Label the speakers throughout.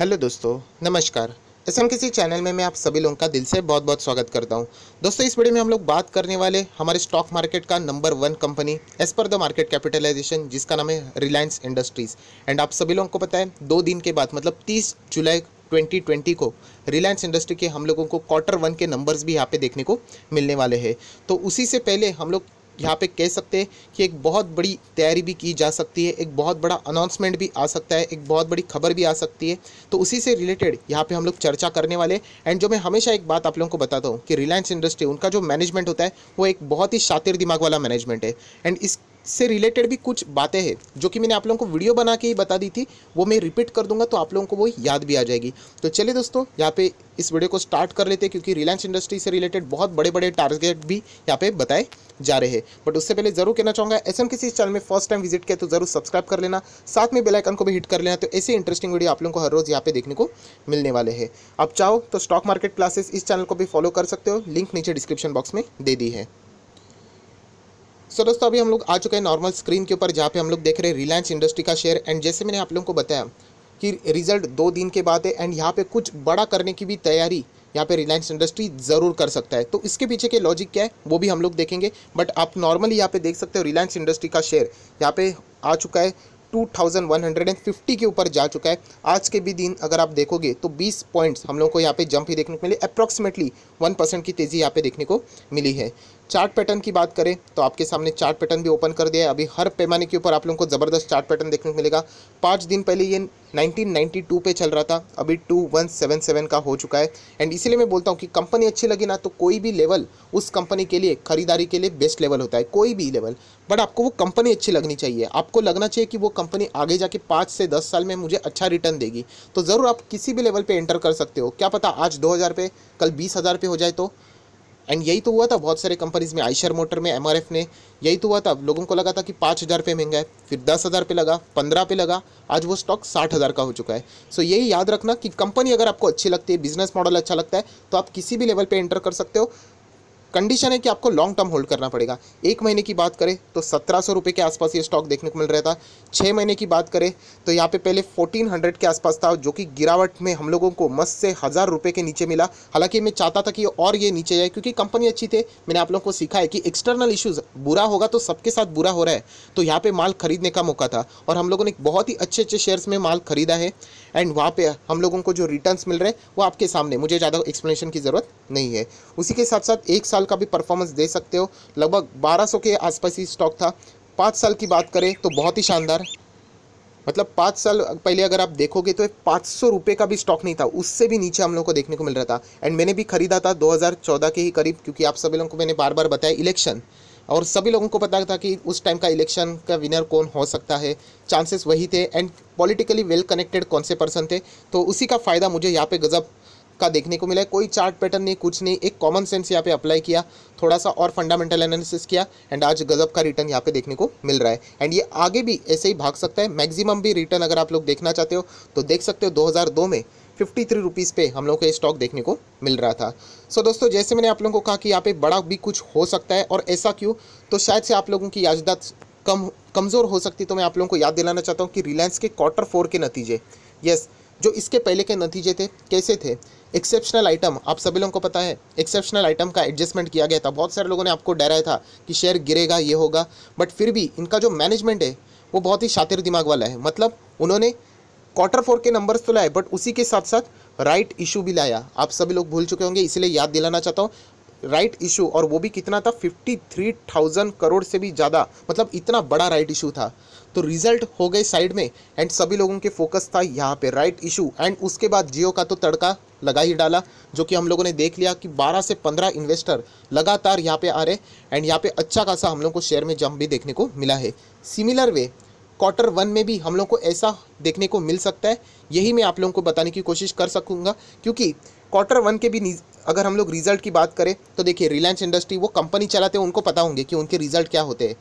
Speaker 1: hello दोस्तों नमस्कार S एम किसी चैनल में मैं आप सभी लोगों का दिल से बहुत बहुत स्वागत करता हूं दोस्तों इस वीडियो में हम लोग बात करने वाले हमारे स्टॉक मार्केट का number one company as per the market capitalization जिसका नाम है रिलायंस इंडस्ट्रीज़ एंड आप सभी लोगों को पता है दो दिन के बाद मतलब तीस जुलाई 2020 को रिलायंस इंडस्ट्री के हम लोगों को क्वार्टर वन के नंबर्स भी यहाँ पे देखने को मिलने वाले हैं तो उसी से पहले हम लोग यहाँ पे कह सकते हैं कि एक बहुत बड़ी तैयारी भी की जा सकती है एक बहुत बड़ा अनाउंसमेंट भी आ सकता है एक बहुत बड़ी खबर भी आ सकती है तो उसी से रिलेटेड यहाँ पे हम लोग चर्चा करने वाले एंड जो मैं हमेशा एक बात आप लोगों को बताता हूँ कि रिलायंस इंडस्ट्री उनका जो मैनेजमेंट होता है वो एक बहुत ही शातिर दिमाग वाला मैनेजमेंट है एंड इस से रिलेटेड भी कुछ बातें हैं जो कि मैंने आप लोगों को वीडियो बना के ही बता दी थी वो मैं रिपीट कर दूंगा तो आप लोगों को वो याद भी आ जाएगी तो चलिए दोस्तों यहाँ पे इस वीडियो को स्टार्ट कर लेते हैं क्योंकि रिलायंस इंडस्ट्री से रिलेटेड बहुत बड़े बड़े टारगेट भी यहाँ पे बताए जा रहे हैं बट उससे पहले जरूर कहना चाहूँगा एस एम किसी चैनल में फर्स्ट टाइम विजिट किया तो जरूर सब्सक्राइब कर लेना साथ में बेलाइकन को भी हिट कर लेना तो ऐसे इंटरेस्टिंग वीडियो आप लोगों को हर रोज़ यहाँ पे देखने को मिलने वाले हैं आप चाहो तो स्टॉक मार्केट क्लासेस इस चैनल को भी फॉलो कर सकते हो लिंक नीचे डिस्क्रिप्शन बॉक्स में दे दी है सो दोस्तों अभी हम लोग आ चुके हैं नॉर्मल स्क्रीन के ऊपर जहाँ पे हम लोग देख रहे हैं रिलायंस इंडस्ट्री का शेयर एंड जैसे मैंने आप लोगों को बताया कि रिजल्ट दो दिन के बाद है एंड यहाँ पे कुछ बड़ा करने की भी तैयारी यहाँ पे रिलायंस इंडस्ट्री ज़रूर कर सकता है तो इसके पीछे के लॉजिक क्या है वो भी हम लोग देखेंगे बट आप नॉर्मली यहाँ पे देख सकते हो रिलायंस इंडस्ट्री का शेयर यहाँ पे आ चुका है 2150 के ऊपर जा चुका है आज के भी दिन अगर आप देखोगे तो 20 पॉइंट्स हम लोग को यहाँ पे जंप ही देखने को मिले अप्रॉक्सीमेटली 1 परसेंट की तेज़ी यहाँ पे देखने को मिली है चार्ट पैटर्न की बात करें तो आपके सामने चार्ट पैटर्न भी ओपन कर दिया है अभी हर पैमाने के ऊपर आप लोगों को ज़बरदस्त चार्ट पैटर्न देखने को मिलेगा पाँच दिन पहले ये 1992 पे चल रहा था अभी 2177 का हो चुका है एंड इसीलिए मैं बोलता हूँ कि कंपनी अच्छी लगी ना तो कोई भी लेवल उस कंपनी के लिए खरीदारी के लिए बेस्ट लेवल होता है कोई भी लेवल बट आपको वो कंपनी अच्छी लगनी चाहिए आपको लगना चाहिए कि वो कंपनी आगे जाके पाँच से दस साल में मुझे अच्छा रिटर्न देगी तो ज़रूर आप किसी भी लेवल पर एंटर कर सकते हो क्या पता आज दो हज़ार पे कल बीस हज़ार पे हो जाए तो एंड यही तो हुआ था बहुत सारे कंपनीज में आइशर मोटर में एम ने यही तो हुआ था लोगों को लगा था कि पाँच हज़ार पे महंगा है फिर दस हज़ार पे लगा पंद्रह पे लगा आज वो स्टॉक साठ हज़ार का हो चुका है सो यही याद रखना कि कंपनी अगर आपको अच्छी लगती है बिजनेस मॉडल अच्छा लगता है तो आप किसी भी लेवल पर एंटर कर सकते हो कंडीशन है कि आपको लॉन्ग टर्म होल्ड करना पड़ेगा एक महीने की बात करें तो सत्रह सौ रुपये के आसपास ये स्टॉक देखने को मिल रहा था छः महीने की बात करें तो यहाँ पे पहले फोर्टीन हंड्रेड के आसपास था जो कि गिरावट में हम लोगों को मस्त से हज़ार रुपये के नीचे मिला हालांकि मैं चाहता था कि और ये नीचे जाए क्योंकि कंपनी अच्छी थी मैंने आप लोगों को सीखा है कि एक्सटर्नल इशूज़ बुरा होगा तो सबके साथ बुरा हो रहा है तो यहाँ पर माल खरीदने का मौका था और हम लोगों ने बहुत ही अच्छे अच्छे शेयर्स में माल खरीदा है एंड वहाँ पे हम लोगों को जो रिटर्न्स मिल रहे हैं वो आपके सामने मुझे ज़्यादा एक्सप्लेनेशन की ज़रूरत नहीं है उसी के साथ साथ एक साल का भी परफॉर्मेंस दे सकते हो लगभग 1200 के आसपास ही स्टॉक था पाँच साल की बात करें तो बहुत ही शानदार मतलब पाँच साल पहले अगर आप देखोगे तो पाँच सौ रुपये का भी स्टॉक नहीं था उससे भी नीचे हम लोग को देखने को मिल रहा था एंड मैंने भी खरीदा था 2014 के ही करीब क्योंकि आप सभी लोगों को मैंने बार बार बताया इलेक्शन और सभी लोगों को पता था कि उस टाइम का इलेक्शन का विनर कौन हो सकता है चांसेस वही थे एंड पॉलिटिकली वेल कनेक्टेड कौन से पर्सन थे तो उसी का फ़ायदा मुझे यहाँ पे गज़ब का देखने को मिला है कोई चार्ट पैटर्न नहीं कुछ नहीं एक कॉमन सेंस यहाँ पे अप्लाई किया थोड़ा सा और फंडामेंटल एनालिसिस किया एंड आज गजब का रिटर्न यहाँ पे देखने को मिल रहा है एंड ये आगे भी ऐसे ही भाग सकता है मैक्सिमम भी रिटर्न अगर आप लोग देखना चाहते हो तो देख सकते हो 2002 में फिफ्टी थ्री रुपीज़ पे हम लोग को ये स्टॉक देखने को मिल रहा था सो so, दोस्तों जैसे मैंने आप लोगों को कहा कि यहाँ पे बड़ा भी कुछ हो सकता है और ऐसा क्यों तो शायद से आप लोगों की याददात कम कमज़ोर हो सकती तो मैं आप लोगों को याद दिलाना चाहता हूँ कि रिलायंस के क्वार्टर फोर के नतीजे यस जो इसके पहले के नतीजे थे कैसे थे एक्सेप्शनल आइटम आप सभी लोगों को पता है एक्सेप्शनल आइटम का एडजस्टमेंट किया गया था बहुत सारे लोगों ने आपको डराया था कि शेयर गिरेगा ये होगा बट फिर भी इनका जो मैनेजमेंट है वो बहुत ही शातिर दिमाग वाला है मतलब उन्होंने क्वार्टर फोर के नंबर्स तो लाए बट उसी के साथ साथ राइट इशू भी लाया आप सभी लोग भूल चुके होंगे इसलिए याद दिलाना चाहता हूँ राइट इशू और वो भी कितना था फिफ्टी थ्री थाउजेंड करोड़ से भी ज़्यादा मतलब इतना बड़ा राइट इशू था तो रिजल्ट हो गए साइड में एंड सभी लोगों के फोकस था यहाँ पे राइट इशू एंड उसके बाद जियो का तो तड़का लगा ही डाला जो कि हम लोगों ने देख लिया कि 12 से 15 इन्वेस्टर लगातार यहाँ पे आ रहे एंड यहाँ पे अच्छा खासा हम लोग को शेयर में जम भी देखने को मिला है सिमिलर वे क्वार्टर वन में भी हम लोग को ऐसा देखने को मिल सकता है यही मैं आप लोगों को बताने की कोशिश कर सकूँगा क्योंकि क्वार्टर वन के भी अगर हम लोग रिजल्ट की बात करें तो देखिए रिलायंस इंडस्ट्री वो कंपनी चलाते हैं उनको पता होंगे कि उनके रिजल्ट क्या होते हैं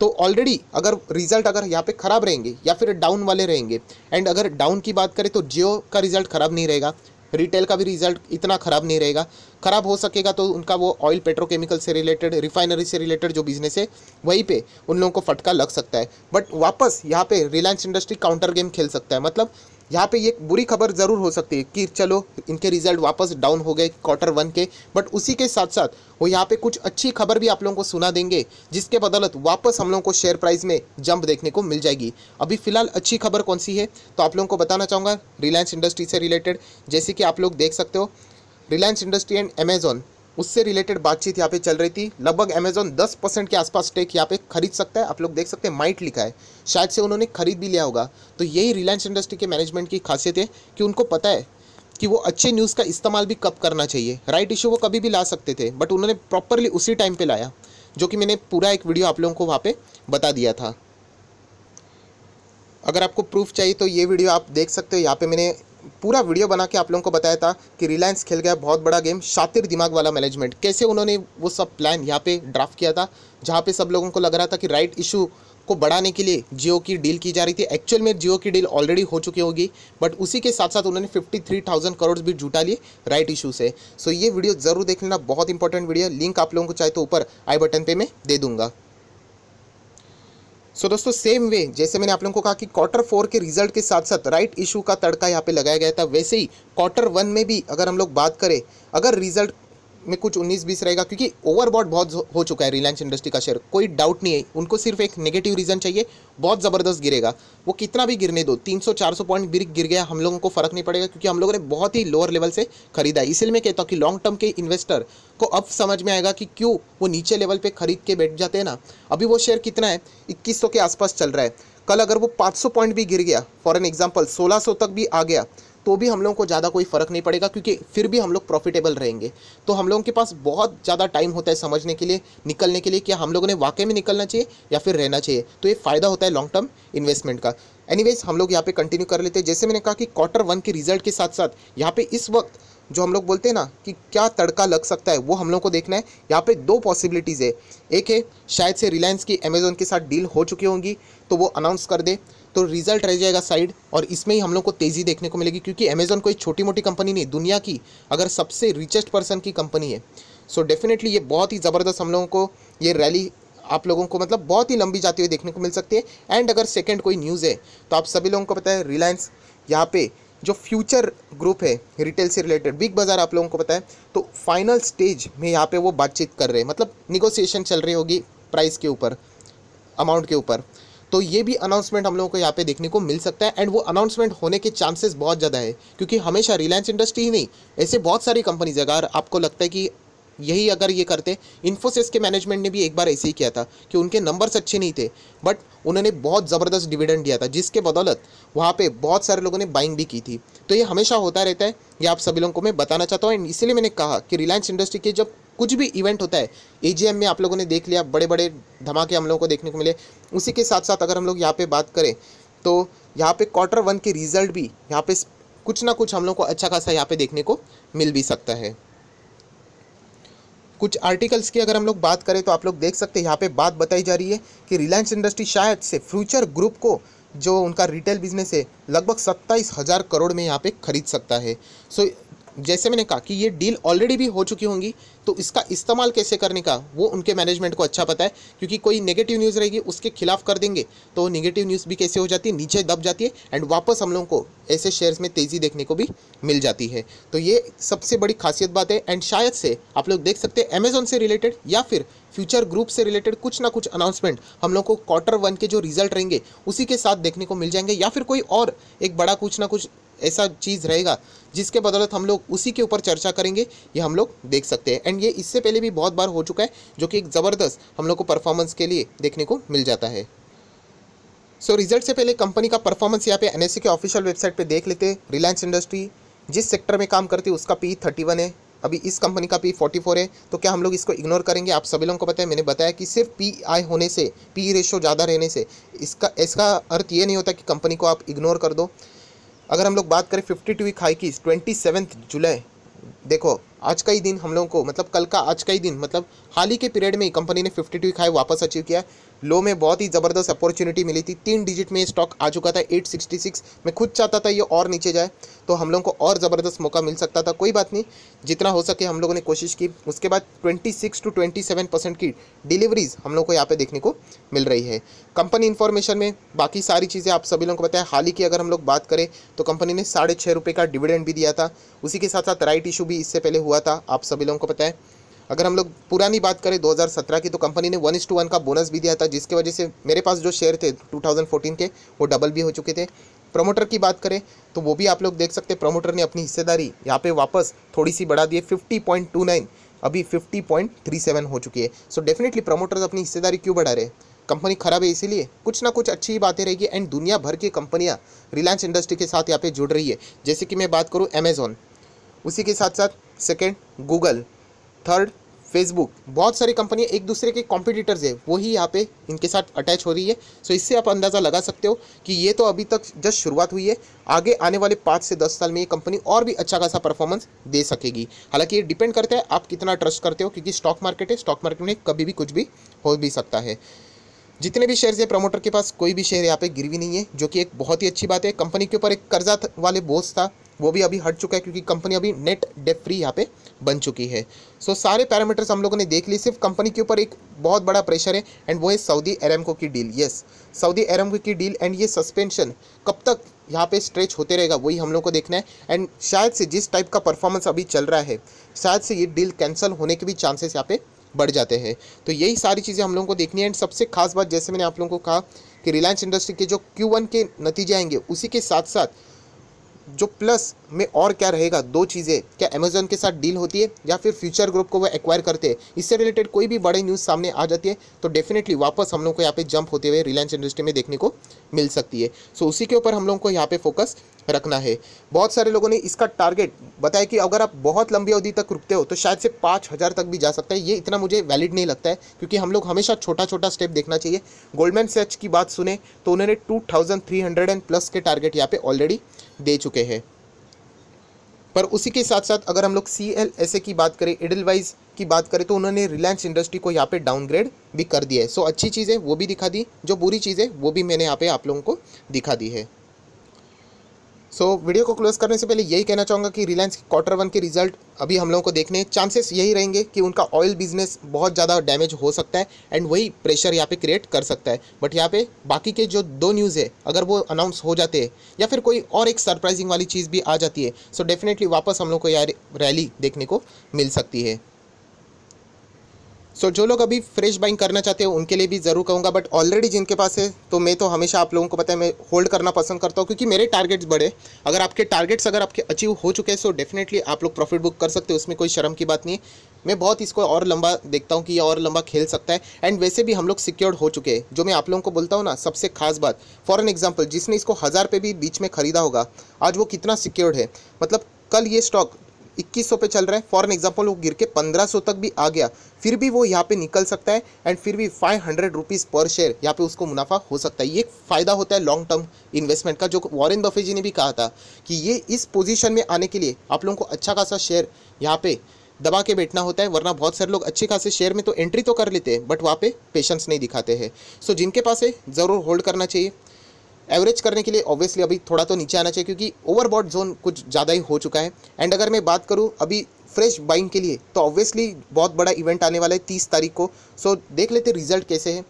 Speaker 1: तो ऑलरेडी अगर रिजल्ट अगर यहाँ पे ख़राब रहेंगे या फिर डाउन वाले रहेंगे एंड अगर डाउन की बात करें तो जियो का रिजल्ट ख़राब नहीं रहेगा रिटेल का भी रिजल्ट इतना ख़राब नहीं रहेगा ख़राब हो सकेगा तो उनका वो ऑयल पेट्रोकेमिकल से रिलेटेड रिफाइनरी से रिलेटेड जो बिजनेस है वहीं पे उन लोगों को फटका लग सकता है बट वापस यहाँ पे रिलायंस इंडस्ट्री काउंटर गेम खेल सकता है मतलब यहाँ पे ये बुरी खबर ज़रूर हो सकती है कि चलो इनके रिजल्ट वापस डाउन हो गए क्वार्टर वन के बट उसी के साथ साथ वो यहाँ पे कुछ अच्छी खबर भी आप लोगों को सुना देंगे जिसके बदौलत वापस हम लोगों को शेयर प्राइस में जंप देखने को मिल जाएगी अभी फिलहाल अच्छी खबर कौन सी है तो आप लोगों को बताना चाहूँगा रिलायंस इंडस्ट्री से रिलेटेड जैसे कि आप लोग देख सकते हो रिलायंस इंडस्ट्री एंड अमेजोन उससे रिलेटेड बातचीत यहाँ पे चल रही थी लगभग अमेजोन 10 परसेंट के आसपास स्टेक यहाँ पे खरीद सकता है आप लोग देख सकते हैं माइट लिखा है शायद से उन्होंने खरीद भी लिया होगा तो यही रिलायंस इंडस्ट्री के मैनेजमेंट की खासियत है कि उनको पता है कि वो अच्छे न्यूज़ का इस्तेमाल भी कब करना चाहिए राइट इशू वो कभी भी ला सकते थे बट उन्होंने प्रॉपरली उसी टाइम पर लाया जो कि मैंने पूरा एक वीडियो आप लोगों को वहाँ पर बता दिया था अगर आपको प्रूफ चाहिए तो ये वीडियो आप देख सकते हो यहाँ पे मैंने पूरा वीडियो बना के आप लोगों को बताया था कि रिलायंस खेल गया बहुत बड़ा गेम शातिर दिमाग वाला मैनेजमेंट कैसे उन्होंने वो सब प्लान यहाँ पे ड्राफ्ट किया था जहाँ पे सब लोगों को लग रहा था कि राइट इशू को बढ़ाने के लिए जियो की डील की जा रही थी एक्चुअल में जियो की डील ऑलरेडी हो चुकी होगी बट उसी के साथ साथ उन्होंने 53,000 करोड़ भी जुटा लिए राइट इशू से सो so ये वीडियो ज़रूर देख लेना बहुत इंपॉर्टेंट वीडियो लिंक आप लोगों को चाहे तो ऊपर आई बटन पे मैं दे दूंगा सो so, दोस्तों सेम वे जैसे मैंने आप लोगों को कहा कि क्वार्टर फोर के रिजल्ट के साथ साथ राइट इशू का तड़का यहाँ पे लगाया गया था वैसे ही क्वार्टर वन में भी अगर हम लोग बात करें अगर रिजल्ट में कुछ 19-20 रहेगा क्योंकि ओवरबॉट बहुत हो चुका है रिलायंस इंडस्ट्री का शेयर कोई डाउट नहीं है उनको सिर्फ एक नेगेटिव रीज़न चाहिए बहुत ज़बरदस्त गिरेगा वो कितना भी गिरने दो 300-400 पॉइंट गिर गिर गया हम लोगों को फ़र्क नहीं पड़ेगा क्योंकि हम लोगों ने बहुत ही लोअर लेवल से खरीदा है इसलिए मैं कहता हूँ कि लॉन्ग टर्म के इन्वेस्टर को अब समझ में आएगा कि क्यों वो नीचे लेवल पर खरीद के बैठ जाते हैं ना अभी वो शेयर कितना है इक्कीस के आसपास चल रहा है कल अगर वो 500 पॉइंट भी गिर गया फॉर एन एग्जाम्पल 1600 तक भी आ गया तो भी हम लोगों को ज़्यादा कोई फ़र्क नहीं पड़ेगा क्योंकि फिर भी हम लोग प्रॉफिटेबल रहेंगे तो हम लोगों के पास बहुत ज़्यादा टाइम होता है समझने के लिए निकलने के लिए कि हम लोगों ने वाकई में निकलना चाहिए या फिर रहना चाहिए तो ये फ़ायदा होता है लॉन्ग टर्म इन्वेस्टमेंट का एनीवेज हम लोग यहाँ पे कंटिन्यू कर लेते हैं जैसे मैंने कहा कि क्वार्टर वन के रिजल्ट के साथ साथ यहाँ पे इस वक्त जो हम लोग बोलते हैं ना कि क्या तड़का लग सकता है वो हम लोग को देखना है यहाँ पे दो पॉसिबिलिटीज़ है एक है शायद से रिलायंस की अमेज़ोन के साथ डील हो चुकी होंगी तो वो अनाउंस कर दे तो रिजल्ट रह जाएगा साइड और इसमें ही हम लोग को तेज़ी देखने को मिलेगी क्योंकि अमेजोन कोई छोटी मोटी कंपनी नहीं दुनिया की अगर सबसे रिचेस्ट पर्सन की कंपनी है सो so डेफिनेटली ये बहुत ही ज़बरदस्त हम लोगों को ये रैली आप लोगों को मतलब बहुत ही लंबी जाती हुई देखने को मिल सकती है एंड अगर सेकेंड कोई न्यूज़ है तो आप सभी लोगों को पता है रिलायंस यहाँ पे जो फ्यूचर ग्रुप है रिटेल से रिलेटेड बिग बाज़ार आप लोगों को पता है तो फाइनल स्टेज में यहाँ पे वो बातचीत कर रहे हैं मतलब निगोसिएशन चल रही होगी प्राइस के ऊपर अमाउंट के ऊपर तो ये भी अनाउंसमेंट हम लोगों को यहाँ पे देखने को मिल सकता है एंड वो अनाउंसमेंट होने के चांसेस बहुत ज़्यादा है क्योंकि हमेशा रिलायंस इंडस्ट्री ही नहीं ऐसे बहुत सारी कंपनीज अगर आपको लगता है कि यही अगर ये करते इन्फोसिस के मैनेजमेंट ने भी एक बार ऐसे ही किया था कि उनके नंबर्स अच्छे नहीं थे बट उन्होंने बहुत ज़बरदस्त डिविडेंड दिया था जिसके बदौलत वहाँ पे बहुत सारे लोगों ने बाइंग भी की थी तो ये हमेशा होता रहता है ये आप सभी लोगों को मैं बताना चाहता हूँ एंड इसीलिए मैंने कहा कि रिलायंस इंडस्ट्री के जब कुछ भी इवेंट होता है ए में आप लोगों ने देख लिया बड़े बड़े धमाके हम लोगों को देखने को मिले उसी के साथ साथ अगर हम लोग यहाँ पर बात करें तो यहाँ पे क्वार्टर वन के रिजल्ट भी यहाँ पे कुछ ना कुछ हम लोग को अच्छा खासा यहाँ पे देखने को मिल भी सकता है कुछ आर्टिकल्स की अगर हम लोग बात करें तो आप लोग देख सकते हैं यहाँ पे बात बताई जा रही है कि रिलायंस इंडस्ट्री शायद से फ्यूचर ग्रुप को जो उनका रिटेल बिजनेस है लगभग सत्ताईस हज़ार करोड़ में यहाँ पे खरीद सकता है सो so, जैसे मैंने कहा कि ये डील ऑलरेडी भी हो चुकी होंगी तो इसका इस्तेमाल कैसे करने का वो उनके मैनेजमेंट को अच्छा पता है क्योंकि कोई नेगेटिव न्यूज़ रहेगी उसके खिलाफ कर देंगे तो नेगेटिव न्यूज़ भी कैसे हो जाती है नीचे दब जाती है एंड वापस हम लोगों को ऐसे शेयर्स में तेज़ी देखने को भी मिल जाती है तो ये सबसे बड़ी खासियत बात है एंड शायद से आप लोग देख सकते हैं अमेजोन से रिलेटेड या फिर फ्यूचर ग्रुप से रिलेटेड कुछ ना कुछ अनाउंसमेंट हम लोग को क्वार्टर वन के जो रिजल्ट रहेंगे उसी के साथ देखने को मिल जाएंगे या फिर कोई और एक बड़ा कुछ ना कुछ ऐसा चीज़ रहेगा जिसके बदौलत हम लोग उसी के ऊपर चर्चा करेंगे ये हम लोग देख सकते हैं एंड ये इससे पहले भी बहुत बार हो चुका है जो कि एक ज़बरदस्त हम लोग को परफॉर्मेंस के लिए देखने को मिल जाता है सो so, रिजल्ट से पहले कंपनी का परफॉर्मेंस यहाँ पे एन e के ऑफिशियल वेबसाइट पे देख लेते हैं रिलायंस इंडस्ट्री जिस सेक्टर में काम करती है उसका पी थर्टी वन है अभी इस कंपनी का पी फोर्टी फोर है तो क्या हम लोग इसको इग्नोर करेंगे आप सभी लोगों को बताया मैंने बताया कि सिर्फ पी आई होने से पी रेशो ज़्यादा रहने से इसका इसका अर्थ ये नहीं होता कि कंपनी को आप इग्नोर कर दो अगर हम लोग बात करें फिफ्टी टू वीक हाई की ट्वेंटी सेवन्थ जुलाई देखो आज का ही दिन हम लोगों को मतलब कल का आज का ही दिन मतलब हाल ही के पीरियड में कंपनी ने फिफ्टी टू हाई वापस अचीव किया लो में बहुत ही ज़बरदस्त अपॉर्चुनिटी मिली थी तीन डिजिट में स्टॉक आ चुका था 866 मैं खुद चाहता था ये और नीचे जाए तो हम लोगों को और ज़बरदस्त मौका मिल सकता था कोई बात नहीं जितना हो सके हम लोगों ने कोशिश की उसके बाद 26 टू 27 परसेंट की डिलीवरीज हम लोग को यहाँ पे देखने को मिल रही है कंपनी इन्फॉर्मेशन में बाकी सारी चीज़ें आप सभी लोगों को बताया हाल ही की अगर हम लोग बात करें तो कंपनी ने साढ़े छः रुपये का डिविडेंड भी दिया था उसी के साथ साथ राइट इशू भी इससे पहले हुआ था आप सभी लोगों को पता है अगर हम लोग पुरानी बात करें 2017 की तो कंपनी ने वन इस टू वन का बोनस भी दिया था जिसके वजह से मेरे पास जो शेयर थे 2014 के वो डबल भी हो चुके थे प्रमोटर की बात करें तो वो भी आप लोग देख सकते हैं प्रमोटर ने अपनी हिस्सेदारी यहाँ पे वापस थोड़ी सी बढ़ा दी है 50.29 अभी 50.37 हो चुकी है सो डेफिनेटली प्रमोटर्स अपनी हिस्सेदारी क्यों बढ़ा रहे कंपनी खराब है इसीलिए कुछ ना कुछ अच्छी बातें रहेगी एंड दुनिया भर की कंपनियां रिलायंस इंडस्ट्री के साथ यहाँ पर जुड़ रही है जैसे कि मैं बात करूँ अमेजोन उसी के साथ साथ सेकेंड गूगल थर्ड फेसबुक बहुत सारी कंपनियाँ एक दूसरे के कॉम्पिटिटर्स है वही यहाँ पे इनके साथ अटैच हो रही है सो इससे आप अंदाज़ा लगा सकते हो कि ये तो अभी तक जस्ट शुरुआत हुई है आगे आने वाले पाँच से दस साल में ये कंपनी और भी अच्छा खासा परफॉर्मेंस दे सकेगी हालांकि ये डिपेंड करता है आप कितना ट्रस्ट करते हो क्योंकि स्टॉक मार्केट है स्टॉक मार्केट में कभी भी कुछ भी हो भी सकता है जितने भी शेयर्स है प्रमोटर के पास कोई भी शेयर यहाँ पे गिरवी नहीं है जो कि एक बहुत ही अच्छी बात है कंपनी के ऊपर एक कर्जा वाले बोझ था वो भी अभी हट चुका है क्योंकि कंपनी अभी नेट डेट फ्री यहाँ पे बन चुकी है सो so, सारे पैरामीटर्स हम लोगों ने देख लिए सिर्फ कंपनी के ऊपर एक बहुत बड़ा प्रेशर है एंड वो है सऊदी एरमको की डील यस सऊदी एरमको की डील एंड ये सस्पेंशन कब तक यहाँ पे स्ट्रेच होते रहेगा वही हम लोग को देखना है एंड शायद से जिस टाइप का परफॉर्मेंस अभी चल रहा है शायद से ये डील कैंसिल होने के भी चांसेस यहाँ पे बढ़ जाते हैं तो यही सारी चीज़ें हम लोगों को देखनी है एंड सबसे खास बात जैसे मैंने आप लोगों को कहा कि रिलायंस इंडस्ट्री के जो क्यू के नतीजे आएंगे उसी के साथ साथ जो प्लस में और क्या रहेगा दो चीज़ें क्या अमेजोन के साथ डील होती है या फिर फ्यूचर ग्रुप को वो एक्वायर करते हैं इससे रिलेटेड कोई भी बड़ी न्यूज़ सामने आ जाती है तो डेफिनेटली वापस हम लोग को यहाँ पे जंप होते हुए रिलायंस इंडस्ट्री में देखने को मिल सकती है सो so, उसी के ऊपर हम लोगों को यहाँ पर फोकस रखना है बहुत सारे लोगों ने इसका टारगेट बताया कि अगर आप बहुत लंबी अवधि तक रुकते हो तो शायद से पाँच हज़ार तक भी जा सकता है ये इतना मुझे वैलिड नहीं लगता है क्योंकि हम लोग हमेशा छोटा छोटा स्टेप देखना चाहिए गोल्डमैन सेच की बात सुने तो उन्होंने two thousand three hundred and plus के टारगेट यहाँ पे ऑलरेडी दे चुके हैं पर उसी के साथ साथ अगर हम लोग सी एल एस ए की बात करें इडलवाइज की बात करें तो उन्होंने रिलायंस इंडस्ट्री को यहाँ पे डाउनग्रेड भी कर दिया है सो अच्छी चीज़ है वो भी दिखा दी जो बुरी चीज़ है वो भी मैंने यहाँ पे आप लोगों को दिखा दी है सो so, वीडियो को क्लोज करने से पहले यही कहना चाहूँगा कि रिलायंस के क्वार्टर वन के रिजल्ट अभी हम लोगों को देखने हैं चांसेस यही रहेंगे कि उनका ऑयल बिजनेस बहुत ज़्यादा डैमेज हो सकता है एंड वही प्रेशर यहाँ पे क्रिएट कर सकता है बट यहाँ पे बाकी के जो दो न्यूज़ है अगर वो अनाउंस हो जाते हैं या फिर कोई और एक सरप्राइजिंग वाली चीज़ भी आ जाती है सो so, डेफिनेटली वापस हम लोग को यह रैली देखने को मिल सकती है सो so, जो लोग अभी फ्रेश बाइंग करना चाहते हैं उनके लिए भी ज़रूर कहूँगा बट ऑलरेडी जिनके पास है तो मैं तो हमेशा आप लोगों को पता है मैं होल्ड करना पसंद करता हूँ क्योंकि मेरे टारगेट्स बड़े अगर आपके टारगेट्स अगर आपके अचीव हो चुके हैं सो डेफिनेटली आप लोग प्रॉफिट बुक कर सकते हो उसमें कोई शर्म की बात नहीं मैं बहुत इसको और लंबा देखता हूँ कि ये और लंबा खेल सकता है एंड वैसे भी हम लोग सिक्योर्ड हो चुके हैं जो मैं आप लोगों को बोलता हूँ ना सबसे खास बात फॉर एन एग्जाम्पल जिसने इसको हज़ार पे भी बीच में ख़रीदा होगा आज वो कितना सिक्योर्ड है मतलब कल ये स्टॉक इक्कीस पे चल रहा है फॉर एग्जाम्पल वो गिर के 1500 तक भी आ गया फिर भी वो यहाँ पे निकल सकता है एंड फिर भी फाइव हंड्रेड रुपीज़ पर शेयर यहाँ पे उसको मुनाफा हो सकता है ये एक फ़ायदा होता है लॉन्ग टर्म इन्वेस्टमेंट का जो वॉरेन बफे जी ने भी कहा था कि ये इस पोजीशन में आने के लिए आप लोगों को अच्छा खासा शेयर यहाँ पे दबा के बैठना होता है वरना बहुत सारे लोग अच्छे खासे शेयर में तो एंट्री तो कर लेते हैं बट वहाँ पे पेशेंस नहीं दिखाते हैं सो so, जिनके पास है ज़रूर होल्ड करना चाहिए एवरेज करने के लिए ऑब्वियसली अभी थोड़ा तो नीचे आना चाहिए क्योंकि ओवरबॉड जोन कुछ ज़्यादा ही हो चुका है एंड अगर मैं बात करूँ अभी फ्रेश बाइंग के लिए तो ऑब्वियसली बहुत बड़ा इवेंट आने वाला है तीस तारीख को सो देख लेते रिजल्ट कैसे है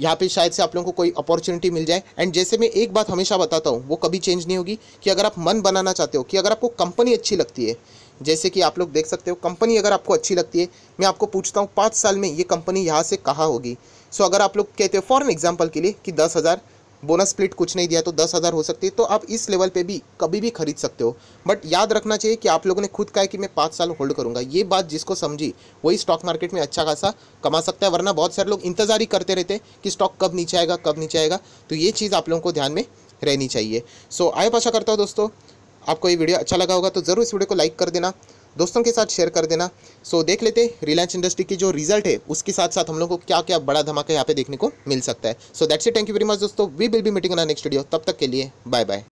Speaker 1: यहाँ पे शायद से आप लोगों को कोई अपॉर्चुनिटी मिल जाए एंड जैसे मैं एक बात हमेशा बताता हूँ वो कभी चेंज नहीं होगी कि अगर आप मन बनाना चाहते हो कि अगर आपको कंपनी अच्छी लगती है जैसे कि आप लोग देख सकते हो कंपनी अगर आपको अच्छी लगती है मैं आपको पूछता हूँ पाँच साल में ये कंपनी यहाँ से कहाँ होगी सो अगर आप लोग कहते हो फॉर एन एग्जाम्पल के लिए कि दस हज़ार बोनस स्प्लिट कुछ नहीं दिया तो दस हज़ार हो सकती है तो आप इस लेवल पे भी कभी भी खरीद सकते हो बट याद रखना चाहिए कि आप लोगों ने खुद कहा है कि मैं पाँच साल होल्ड करूँगा ये बात जिसको समझी वही स्टॉक मार्केट में अच्छा खासा कमा सकता है वरना बहुत सारे लोग इंतजार ही करते रहते कि स्टॉक कब नीचे आएगा कब नीचे आएगा तो ये चीज़ आप लोगों को ध्यान में रहनी चाहिए सो आए आशा करता हूँ दोस्तों आपको ये वीडियो अच्छा लगा होगा तो ज़रूर इस वीडियो को लाइक कर देना दोस्तों के साथ शेयर कर देना सो so, देख लेते रिलायंस इंडस्ट्री की जो रिजल्ट है उसके साथ साथ हम लोग को क्या क्या बड़ा धमाका यहाँ पे देखने को मिल सकता है so that's it thank you very much दोस्तों वी विल बी मीटिंग ना नेक्स्ट वीडियो तब तक के लिए बाय बाय